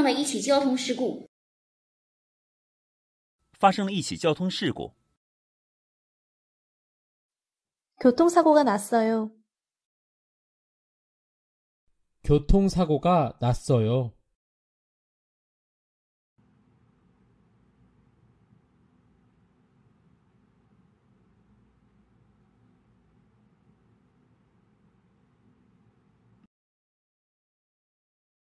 生了一起交通事故。发生了一起交通事故。교통사고가났어 요。 교통사고가났어 요。